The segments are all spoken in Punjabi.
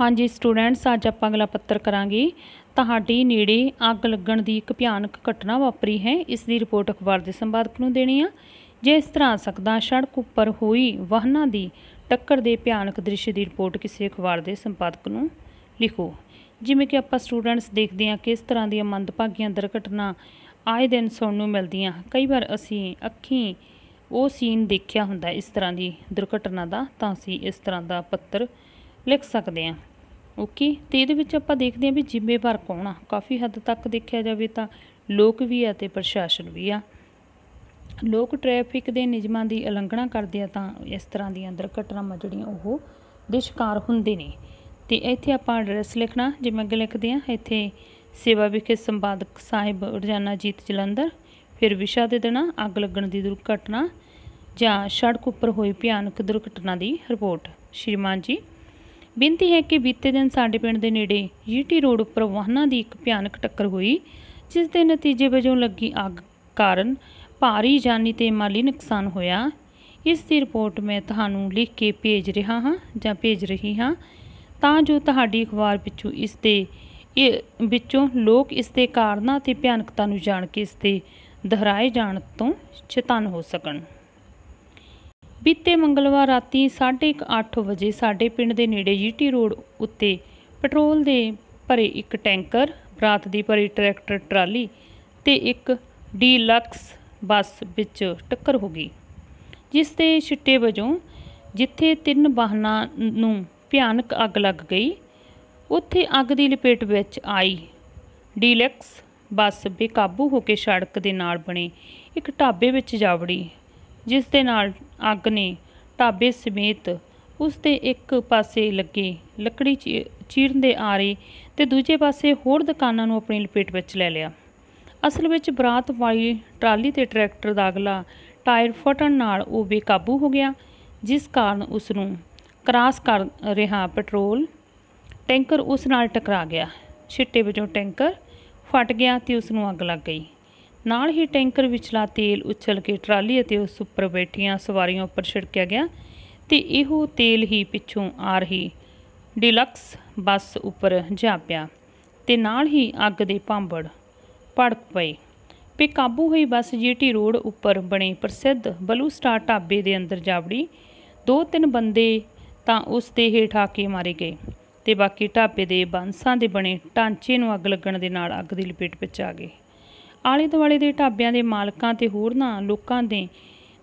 ਹਾਂਜੀ ਸਟੂਡੈਂਟਸ ਅੱਜ ਆਪਾਂ ਅਗਲਾ ਪੱਤਰ ਕਰਾਂਗੇ ਤੁਹਾਡੀ ਨੇੜੇ ਅੱਗ ਲੱਗਣ ਦੀ ਇੱਕ ਭਿਆਨਕ ਘਟਨਾ ਵਾਪਰੀ ਹੈ ਇਸ ਦੀ ਰਿਪੋਰਟ ਅਖਬਾਰ ਦੇ ਸੰਪਾਦਕ ਨੂੰ ਦੇਣੀ ਆ ਜੇ ਇਸ ਤਰ੍ਹਾਂ ਸਕਦਾ ਸੜਕ ਉੱਪਰ ਹੋਈ ਵਾਹਨਾਂ ਦੀ ਟੱਕਰ ਦੇ ਭਿਆਨਕ ਦ੍ਰਿਸ਼ ਦੀ ਰਿਪੋਰਟ ਕਿਸੇ ਅਖਬਾਰ ਦੇ ਸੰਪਾਦਕ ਨੂੰ ਲਿਖੋ ਜਿਵੇਂ ਕਿ ਆਪਾਂ ਸਟੂਡੈਂਟਸ ਦੇਖਦੇ ਹਾਂ ਕਿ ਇਸ ਤਰ੍ਹਾਂ ਦੀਆਂ ਮੰਦਭਾਗੀਆਂ ਦੁਰਘਟਨਾ ਆਏ ਦਿਨ ਸੁਣਨ ਨੂੰ ਮਿਲਦੀਆਂ ਕਈ ਵਾਰ ਅਸੀਂ ਅੱਖੀਂ ਉਹ ਸੀਨ ਦੇਖਿਆ ਹੁੰਦਾ ਇਸ ਤਰ੍ਹਾਂ ਦੀ ਦੁਰਘਟਨਾ ਦਾ ਤਾਂ ਅਸੀਂ ਇਸ ਤਰ੍ਹਾਂ ਦਾ ਪੱਤਰ ਲਿਖ ਸਕਦੇ ਆ ਓਕੇ ਤੇ ਇਹਦੇ ਵਿੱਚ ਆਪਾਂ ਦੇਖਦੇ ਆ ਵੀ ਜ਼ਿੰਮੇਵਾਰ ਕੌਣ ਆ ਕਾਫੀ ਹੱਦ ਤੱਕ ਦੇਖਿਆ ਜਾਵੇ ਤਾਂ ਲੋਕ ਵੀ ਆ ਤੇ ਪ੍ਰਸ਼ਾਸਨ ਵੀ ਆ ਲੋਕ ਟ੍ਰੈਫਿਕ ਦੇ ਨਿਯਮਾਂ ਦੀ ਉਲੰਘਣਾ ਕਰਦੇ ਆ ਤਾਂ ਇਸ ਤਰ੍ਹਾਂ ਦੀਆਂ ਦੁਰਘਟਨਾਵਾਂ ਜਿਹੜੀਆਂ ਉਹ ਦੇ ਸ਼ਿਕਾਰ ਹੁੰਦੇ ਨੇ ਤੇ ਇੱਥੇ ਆਪਾਂ ਐਡਰੈਸ ਲਿਖਣਾ ਜਿਵੇਂ ਅੱਗੇ ਲਿਖਦੇ ਆ ਇੱਥੇ ਸੇਵਾ ਵਿਖੇ ਸੰਪਾਦਕ ਸਾਹਿਬ ਰੋਜ਼ਾਨਾ ਜੀਤ ਜਲੰਧਰ ਫਿਰ ਵਿਸ਼ਾ ਦੇ ਦੇਣਾ ਅੱਗ ਲੱਗਣ ਦੀ ਦੁਰਘਟਨਾ ਜਾਂ ਸੜਕ ਉੱਪਰ ਹੋਈ ਭਿਆਨਕ ਦੁਰਘਟਨਾ ਦੀ ਰਿਪੋਰਟ ਸ਼੍ਰੀਮਾਨ ਜੀ ਬੇਨਤੀ ਹੈ ਕਿ ਬੀਤੇ ਦਿਨ ਸਾਡੇ ਪਿੰਡ ਦੇ ਨੇੜੇ ਯੂਟੀ ਰੋਡ ਉੱਪਰ ਵਾਹਨਾਂ ਦੀ ਇੱਕ ਭਿਆਨਕ ਟੱਕਰ ਹੋਈ ਜਿਸ ਦੇ ਨਤੀਜੇ ਵਜੋਂ ਲੱਗੀ ਅੱਗ ਕਾਰਨ ਭਾਰੀ ਜਾਨੀ ਤੇ ਮਾਲੀ ਨੁਕਸਾਨ ਹੋਇਆ ਇਸ ਦੀ ਰਿਪੋਰਟ ਮੈਂ ਤੁਹਾਨੂੰ ਲਿਖ ਕੇ ਭੇਜ ਰਿਹਾ ਹਾਂ ਜਾਂ ਭੇਜ ਰਹੀ ਹਾਂ ਤਾਂ ਜੋ ਤੁਹਾਡੀ ਅਖਬਾਰ ਵਿੱਚੋਂ ਇਸ ਦੇ ਵਿੱਚੋਂ ਲੋਕ ਇਸ ਦੇ ਕਾਰਨਾਂ ਤੇ ਭਿਆਨਕਤਾ ਨੂੰ ਜਾਣ ਕੇ ਇਸ ਦੇ ਦੁਹਰਾਏ ਜਾਣ ਤੋਂ ਚੇਤਨ ਹੋ ਸਕਣ ਬੀਤੇ ਮੰਗਲਵਾਰ ਰਾਤੀ 8:30 ਵਜੇ ਸਾਡੇ ਪਿੰਡ ਦੇ ਨੇੜੇ ਯੂਟੀ ਰੋਡ ਉੱਤੇ ਪੈਟਰੋਲ ਦੇ ਭਰੇ ਇੱਕ ਟੈਂਕਰ ਰਾਤ ਦੀ ਭਰੀ ਟਰੈਕਟਰ ਟਰਾਲੀ ਤੇ ਇੱਕ ਡੀਲਕਸ ਬੱਸ ਵਿੱਚ ਟੱਕਰ ਹੋ ਗਈ ਜਿਸ ਦੇ ਛਿੱਟੇ ਵਜੋਂ ਜਿੱਥੇ ਤਿੰਨ ਵਾਹਨਾਂ ਨੂੰ ਭਿਆਨਕ ਅੱਗ ਲੱਗ ਗਈ ਉੱਥੇ ਅੱਗ ਦੀ ਲਪੇਟ ਵਿੱਚ ਆਈ ਡੀਲਕਸ ਬੱਸ ਬੇਕਾਬੂ ਹੋ ਕੇ ਸੜਕ ਦੇ ਨਾਲ ਬਣੇ ਇੱਕ ਢਾਬੇ ਵਿੱਚ ਜਾ ਵੜੀ ਜਿਸ ਦੇ ਨਾਲ ਅੱਗ ਨੇ ਢਾਬੇ ਸਮੇਤ ਉਸ ਦੇ ਇੱਕ ਪਾਸੇ ਲੱਗੇ ਲੱਕੜੀ ਚੀਰਨ ਦੇ ਆਰੇ ਤੇ ਦੂਜੇ ਪਾਸੇ ਹੋਰ ਦੁਕਾਨਾਂ ਨੂੰ ਆਪਣੀ ਲਪੇਟ ਵਿੱਚ ਲੈ ਲਿਆ ਅਸਲ ਵਿੱਚ ਬਰਾਤ ਵਾਲੀ ਟਰਾਲੀ ਤੇ ਟਰੈਕਟਰ ਦਾ ਅਗਲਾ ਟਾਇਰ ਫਟਣ ਨਾਲ ਉਹ ਬੇਕਾਬੂ ਹੋ ਗਿਆ ਜਿਸ ਕਾਰਨ ਉਸ ਨੂੰ ਕ੍ਰਾਸ ਕਰ ਰਿਹਾ ਪੈਟਰੋਲ ਟੈਂਕਰ ਉਸ ਨਾਲ ਟਕਰਾ ਗਿਆ ਛਿੱਟੇ ਵਿੱਚੋਂ ਟੈਂਕਰ ਫਟ ਗਿਆ ਤੇ ਉਸ ਨੂੰ ਅੱਗ ਲੱਗ ਗਈ ਨਾਲ ਹੀ ਟੈਂਕਰ ਵਿਚਲਾ ਤੇਲ ਉੱਛਲ ਕੇ ਟਰਾਲੀ ਅਤੇ ਉਸ ਉੱਪਰ ਬੈਠੀਆਂ ਸਵਾਰੀਆਂ ਉੱਪਰ ਛਿੜਕਿਆ ਗਿਆ ਤੇ ਇਹੋ ਤੇਲ ਹੀ ਪਿੱਛੋਂ ਆ ਰਹੀ ਡਿਲਕਸ ਬੱਸ ਉੱਪਰ ਜਾ ਪਿਆ ਤੇ ਨਾਲ ਹੀ ਅੱਗ ਦੇ ਭਾਂਬੜ ਭੜਕ ਪਏ ਪੇ ਕਾਬੂ ਹੋਈ ਬੱਸ ਜੀਟੀ ਰੋਡ ਉੱਪਰ ਬਣੇ ਪ੍ਰਸਿੱਧ ਬਲੂ ਸਟਾਰ ਢਾਬੇ ਦੇ ਅੰਦਰ ਜਾਵੜੀ ਦੋ ਤਿੰਨ ਬੰਦੇ ਤਾਂ ਉਸ ਦੇ ਹੇਠਾ ਕੇ ਮਾਰੇ ਗਏ ਤੇ ਬਾਕੀ ਢਾਬੇ ਦੇ ਬਾਂਸਾਂ ਦੇ ਬਣੇ ਟਾਂਚੇ ਨੂੰ ਅੱਗ ਲੱਗਣ ਦੇ ਨਾਲ ਅੱਗ ਦੀ ਲਪੇਟ ਵਿੱਚ ਆ ਗਏ ਆਲੇ ਦੁਆਲੇ ਦੇ ਢਾਬਿਆਂ ਦੇ ਮਾਲਕਾਂ ਤੇ ਹੋਰਨਾਂ ਲੋਕਾਂ ਦੇ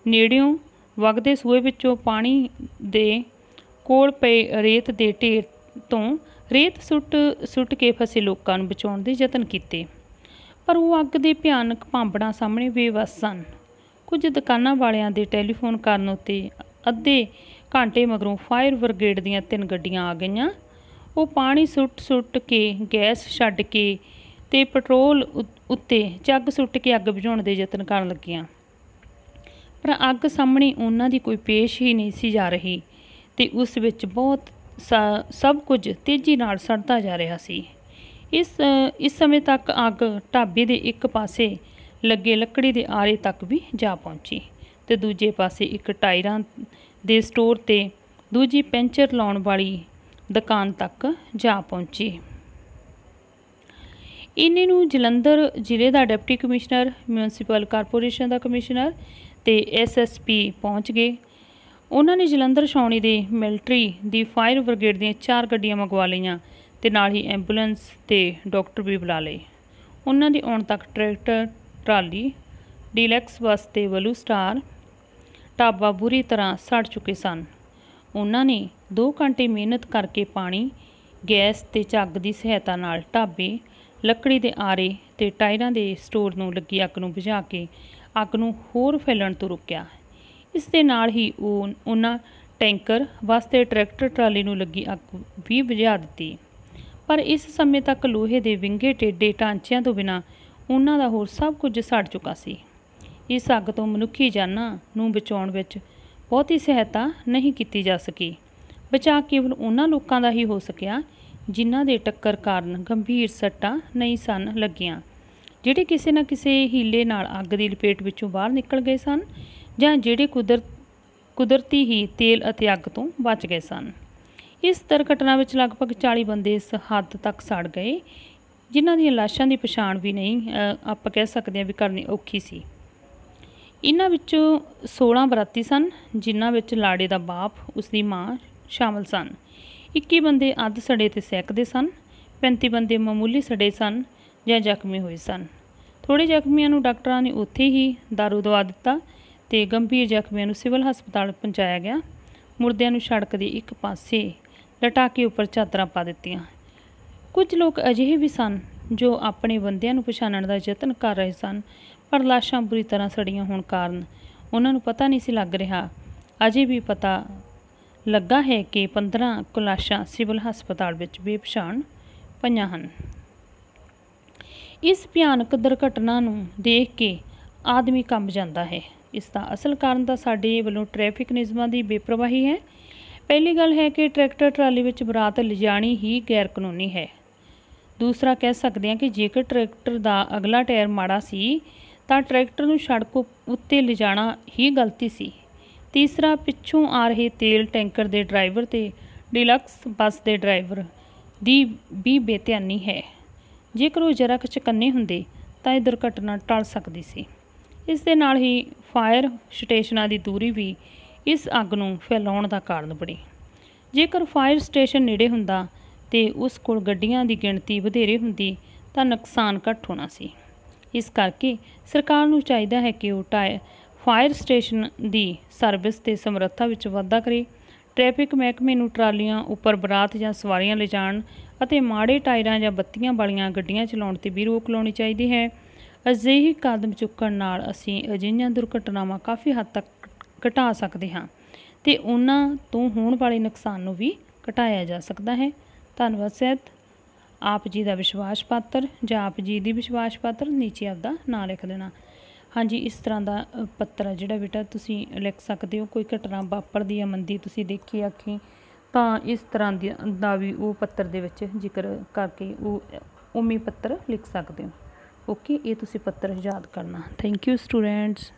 ਨੇੜਿਓਂ ਵਗਦੇ ਸੂਏ ਵਿੱਚੋਂ ਪਾਣੀ ਦੇ ਕੋਲ ਪਏ ਰੇਤ ਦੇ ਢੇਰ ਤੋਂ ਰੇਤ ਸੁੱਟ ਸੁੱਟ ਕੇ ਫਸੇ ਲੋਕਾਂ ਨੂੰ ਬਚਾਉਣ ਦੇ ਯਤਨ ਕੀਤੇ ਪਰ ਉਹ ਅੱਗ ਦੇ ਭਿਆਨਕ ਭਾਂਬੜਾਂ ਸਾਹਮਣੇ ਬੇਵੱਸ ਸਨ ਕੁਝ ਦੁਕਾਨਾਂ ਵਾਲਿਆਂ ਦੇ ਟੈਲੀਫੋਨ ਕਰਨ ਉਤੇ ਅੱਧੇ ਘੰਟੇ ਮਗਰੋਂ ਫਾਇਰ ਬ੍ਰਿਗੇਡ ਦੀਆਂ ਤਿੰਨ ਗੱਡੀਆਂ ਆ ਗਈਆਂ ਉਹ ਪਾਣੀ ਸੁੱਟ-ਸੁੱਟ ਕੇ ਗੈਸ ਛੱਡ ਕੇ ਤੇ ਪੈਟਰੋਲ ਉੱਤੇ ਚੱਗ ਸੁੱਟ ਕੇ ਅੱਗ ਬੁਝਾਉਣ ਦੇ ਯਤਨ ਕਰਨ ਲੱਗੀਆਂ ਪਰ ਅੱਗ ਸਾਹਮਣੇ ਉਹਨਾਂ ਦੀ ਕੋਈ ਪੇਸ਼ ਹੀ ਨਹੀਂ ਸੀ ਜਾ ਰਹੀ ਤੇ ਉਸ ਵਿੱਚ ਬਹੁਤ ਸਭ ਕੁਝ ਤੇਜ਼ੀ ਨਾਲ ਸੜਦਾ ਜਾ ਰਿਹਾ ਸੀ ਇਸ ਇਸ ਸਮੇਂ ਤੱਕ ਅੱਗ ਢਾਬੇ ਦੇ ਇੱਕ ਪਾਸੇ ਲੱਗੇ ਲੱਕੜੀ ਦੇ ਆਰੇ ਤੱਕ ਵੀ ਜਾ ਪਹੁੰਚੀ ਤੇ ਦੂਜੇ ਪਾਸੇ ਇੱਕ ਟਾਇਰਾਂ ਦੇ ਸਟੋਰ ਤੇ ਦੂਜੀ ਪੈਂਚਰ ਲਾਉਣ ਵਾਲੀ ਦੁਕਾਨ ਤੱਕ ਜਾ ਪਹੁੰਚੀ ਇਨੇ ਨੂੰ ਜਲੰਧਰ ਜ਼ਿਲ੍ਹੇ ਦਾ ਡਿਪਟੀ ਕਮਿਸ਼ਨਰ ਮਿਊਨਿਸਪਲ ਕਾਰਪੋਰੇਸ਼ਨ ਦਾ ਕਮਿਸ਼ਨਰ ਤੇ ਐਸਐਸਪੀ ਪਹੁੰਚ ਗਏ ਉਹਨਾਂ ਨੇ ਜਲੰਧਰ ਛਾਉਣੀ ਦੇ ਮਿਲਟਰੀ ਦੀ ਫਾਇਰ ਬ੍ਰਿਗੇਡ ਦੀਆਂ ਚਾਰ ਗੱਡੀਆਂ ਮੰਗਵਾ ਲਈਆਂ ਤੇ ਨਾਲ ਹੀ ਐਂਬੂਲੈਂਸ ਤੇ ਡਾਕਟਰ ਵੀ ਬੁਲਾ ਲਏ ਉਹਨਾਂ ਦੇ ਆਉਣ ਤੱਕ ਟਰੈਕਟਰ ਟਰਾਲੀ ਡੀਲੈਕਸ ਬੱਸ ਤੇ ਬਲੂ ਸਟਾਰ ਟਾਬਾ ਬੁਰੀ ਤਰ੍ਹਾਂ ਸੜ ਚੁੱਕੇ ਸਨ ਉਹਨਾਂ ਨੇ 2 ਘੰਟੇ ਮਿਹਨਤ ਕਰਕੇ ਪਾਣੀ ਗੈਸ ਤੇ ਝੱਗ ਦੀ ਸਹਾਇਤਾ ਨਾਲ ਟਾਬੇ ਲੱਕੜੀ ਦੇ ਆਰੇ ਤੇ ਟਾਇਰਾਂ ਦੇ ਸਟੋਰ ਨੂੰ ਲੱਗੀ ਅੱਗ ਨੂੰ ਬੁਝਾ ਕੇ ਅੱਗ ਨੂੰ ਹੋਰ ਫੈਲਣ ਤੋਂ ਰੋਕਿਆ ਇਸ ਦੇ ਨਾਲ ਹੀ ਉਹ ਉਹਨਾਂ ਟੈਂਕਰ ਵਾਸਤੇ ਟਰੈਕਟਰ ਟਰਾਲੀ ਨੂੰ ਲੱਗੀ ਅੱਗ ਵੀ ਬੁਝਾ ਦਿੱਤੀ ਪਰ ਇਸ ਸਮੇਂ ਤੱਕ ਲੋਹੇ ਦੇ ਵਿੰਗੇ ਟੇਡੇ ਟਾਂਚਿਆਂ ਤੋਂ ਬਿਨਾ ਉਹਨਾਂ ਦਾ ਹੋਰ ਸਭ ਕੁਝ ਸੜ ਚੁੱਕਾ ਸੀ ਇਸ ਅੱਗ ਤੋਂ ਮਨੁੱਖੀ ਜਾਨਾਂ ਨੂੰ ਬਚਾਉਣ ਵਿੱਚ ਬਹੁਤੀ ਸਹਾਇਤਾ ਨਹੀਂ ਕੀਤੀ ਜਾ ਸਕੀ ਬਚਾ ਕੇਵਲ ਉਹਨਾਂ ਲੋਕਾਂ ਦਾ ਹੀ ਹੋ ਸਕਿਆ ਜਿਨ੍ਹਾਂ ਦੇ ਟੱਕਰ ਕਾਰਨ ਗੰਭੀਰ ਸੱਟਾਂ ਨਹੀਂ ਸਨ ਲੱਗੀਆਂ ਜਿਹੜੇ ਕਿਸੇ ਨਾ ਕਿਸੇ ਹੀਲੇ ਨਾਲ ਅੱਗ ਦੀ ਲਪੇਟ ਵਿੱਚੋਂ ਬਾਹਰ ਨਿਕਲ ਗਏ ਸਨ ਜਾਂ ਜਿਹੜੇ ਕੁਦਰਤ ਕੁਦਰਤੀ ਹੀ ਤੇਲ ਅਤੇ ਅੱਗ ਤੋਂ ਬਚ ਗਏ ਸਨ ਇਸ ਦੁਰਘਟਨਾ ਵਿੱਚ ਲਗਭਗ 40 ਬੰਦੇ ਇਸ ਹੱਦ ਤੱਕ ਸੜ ਗਏ ਜਿਨ੍ਹਾਂ ਦੀਆਂ ਲਾਸ਼ਾਂ ਦੀ ਪਛਾਣ ਵੀ ਨਹੀਂ ਆਪਾਂ ਕਹਿ ਸਕਦੇ ਹਾਂ ਵੀ ਕਰਨੀ ਔਖੀ ਸੀ ਇਹਨਾਂ ਵਿੱਚੋਂ 16 ਬਰਾਤੀ ਸਨ ਜਿਨ੍ਹਾਂ ਵਿੱਚ ਲਾੜੇ ਦਾ ਬਾਪ ਉਸ ਦੀ ਮਾਂ ਸ਼ਾਮਲ ਸਨ 21 ਬੰਦੇ ਅੱਧ ਸੜੇ ਤੇ ਸੈਕਦੇ ਸਨ 35 ਬੰਦੇ ਮਾਮੂਲੀ ਸੜੇ ਸਨ ਜਾਂ ਜ਼ਖਮੀ ਹੋਏ ਸਨ ਥੋੜੇ ਜ਼ਖਮੀਆਂ ਨੂੰ ਡਾਕਟਰਾਂ ਨੇ ਉੱਥੇ ਹੀ ਦਾਰੂ ਦਵਾ ਦਿੱਤਾ ਤੇ ਗੰਭੀਰ ਜ਼ਖਮੀਆਂ ਨੂੰ ਸਿਵਲ ਹਸਪਤਾਲ ਪਹੁੰਚਾਇਆ ਗਿਆ ਮੁਰਦਿਆਂ ਨੂੰ ਸੜਕ ਦੇ ਇੱਕ ਪਾਸੇ ਲਟਾ ਕੇ ਉੱਪਰ ਚਾਦਰਾਂ ਪਾ ਦਿੱਤੀਆਂ ਕੁਝ ਲੋਕ ਅਜਿਹੇ ਵੀ ਸਨ ਜੋ ਆਪਣੇ ਬੰਦਿਆਂ ਨੂੰ ਪਛਾਣਨ ਦਾ ਯਤਨ ਕਰ ਰਹੇ ਸਨ ਪਰ ਲਾਸ਼ਾਂ ਬੁਰੀ ਤਰ੍ਹਾਂ ਸੜੀਆਂ ਹੋਣ ਕਾਰਨ ਉਹਨਾਂ ਨੂੰ ਪਤਾ ਨਹੀਂ ਸੀ ਲੱਗ ਰਿਹਾ ਅਜੇ ਵੀ ਪਤਾ ਲੱਗਾ ਹੈ ਕਿ 15 ਕੁਲਾਸ਼ਾਂ ਸਿਵਲ ਹਸਪਤਾਲ ਵਿੱਚ ਬੇਪਛਾਣ ਪਈਆਂ ਹਨ ਇਸ ਭਿਆਨਕ ਦੁਰਘਟਨਾ ਨੂੰ ਦੇਖ ਕੇ ਆਦਮੀ ਕੰਬ ਜਾਂਦਾ ਹੈ ਇਸ ਦਾ ਅਸਲ ਕਾਰਨ ਤਾਂ ਸਾਡੇ ਵੱਲੋਂ ਟ੍ਰੈਫਿਕ ਨਿਯਮਾਂ ਦੀ ਬੇਪਰਵਾਹੀ ਹੈ ਪਹਿਲੀ ਗੱਲ ਹੈ ਕਿ ਟਰੈਕਟਰ ਟਰਾਲੀ ਵਿੱਚ ਬਰਾਤ ਲਿਜਾਣੀ ਹੀ ਗੈਰ ਕਾਨੂੰਨੀ ਹੈ ਦੂਸਰਾ ਕਹਿ ਸਕਦੇ ਹਾਂ ਕਿ ਜੇਕਰ ਟਰੈਕਟਰ ਦਾ ਅਗਲਾ ਟਾਇਰ ਮਾੜਾ ਸੀ ਤਾਂ ਟਰੈਕਟਰ ਨੂੰ ਸੜਕ ਉੱਤੇ ਲਿਜਾਣਾ ਹੀ ਗਲਤੀ ਸੀ ਤੀਸਰਾ ਪਿੱਛੋਂ ਆ ਰਹੇ ਤੇਲ ਟੈਂਕਰ ਦੇ ਡਰਾਈਵਰ ਤੇ ਡਿਲਕਸ ਬੱਸ ਦੇ ਡਰਾਈਵਰ ਦੀ ਵੀ ਬੇਧਿਆਨੀ ਹੈ ਜੇਕਰ ਉਹ ਜਰਾ ਕੁ ਚਕੰਨੇ ਹੁੰਦੇ ਤਾਂ ਇਹ ਦੁਰਘਟਨਾ ਟਲ ਸਕਦੀ ਸੀ ਇਸ ਦੇ ਨਾਲ ਹੀ ਫਾਇਰ ਸਟੇਸ਼ਨਾਂ ਦੀ ਦੂਰੀ ਵੀ ਇਸ ਅੱਗ ਨੂੰ ਫੈਲਾਉਣ ਦਾ ਕਾਰਨ ਬਣੀ ਜੇਕਰ ਫਾਇਰ ਸਟੇਸ਼ਨ ਨੇੜੇ ਹੁੰਦਾ ਤੇ ਉਸ ਕੋਲ ਗੱਡੀਆਂ ਦੀ ਗਿਣਤੀ ਵਧੇਰੇ ਹੁੰਦੀ ਤਾਂ ਨੁਕਸਾਨ ਘੱਟ ਹੋਣਾ ਸੀ ਇਸ ਕਰਕੇ ਸਰਕਾਰ ਨੂੰ ਚਾਹੀਦਾ ਹੈ ਕਿ ਉਹ ਟਾਇਰ ਫਾਇਰ ਸਟੇਸ਼ਨ ਦੀ ਸਰਵਿਸ ਤੇ ਸਮਰੱਥਾ ਵਿੱਚ ਵਾਧਾ ਕਰੇ ਟ੍ਰੈਫਿਕ ਮਹਿਕਮੇ ਨੂੰ ਟਰਾਲੀਆਂ ਉੱਪਰ ਬਰਾਤ ਜਾਂ ਸਵਾਰੀਆਂ ਲਿਜਾਣ ਅਤੇ ਮਾੜੇ ਟਾਇਰਾਂ ਜਾਂ ਬੱਤੀਆਂ ਵਾਲੀਆਂ ਗੱਡੀਆਂ ਚਲਾਉਣ ਤੇ ਵੀ ਰੋਕ ਲਾਉਣੀ ਚਾਹੀਦੀ ਹੈ ਅਜਿਹੇ ਕਦਮ ਚੁੱਕਣ ਨਾਲ ਅਸੀਂ ਅਜਿਹੀਆਂ ਦੁਰਘਟਨਾਵਾਂ ਕਾਫੀ ਹੱਦ ਤੱਕ ਘਟਾ ਸਕਦੇ ਹਾਂ ਤੇ ਉਹਨਾਂ ਤੋਂ ਹੋਣ ਵਾਲੇ ਨੁਕਸਾਨ ਨੂੰ ਵੀ ਘਟਾਇਆ ਜਾ ਸਕਦਾ ਹੈ ਧੰਨਵਾਦ ਸਹਿਤ ਆਪ ਜੀ ਦਾ ਵਿਸ਼ਵਾਸ ਪਾਤਰ ਜਾਂ ਆਪ ਜੀ ਦੀ ਵਿਸ਼ਵਾਸ ਪਾਤਰ ਨੀਚੇ ਆਪਦਾ ਨਾਂ ਲਿਖ ਦੇਣਾ ਹਾਂਜੀ ਇਸ ਤਰ੍ਹਾਂ ਦਾ ਪੱਤਰ ਹੈ ਜਿਹੜਾ ਬੇਟਾ ਤੁਸੀਂ ਲਿਖ ਸਕਦੇ ਹੋ ਕੋਈ ਘਟਨਾ ਵਾਪਰਦੀ ਆ ਮੰਦੀ ਤੁਸੀਂ ਦੇਖੀ ਆਖੀ ਤਾਂ ਇਸ ਤਰ੍ਹਾਂ ਦਾ ਵੀ ਉਹ ਪੱਤਰ ਦੇ ਵਿੱਚ ਜ਼ਿਕਰ ਕਰਕੇ ਉਹ ਉਮੀ ਪੱਤਰ ਲਿਖ ਸਕਦੇ ਹੋ ਓਕੇ ਇਹ ਤੁਸੀਂ ਪੱਤਰ ਯਾਦ ਕਰਨਾ ਥੈਂਕ ਯੂ ਸਟੂਡੈਂਟਸ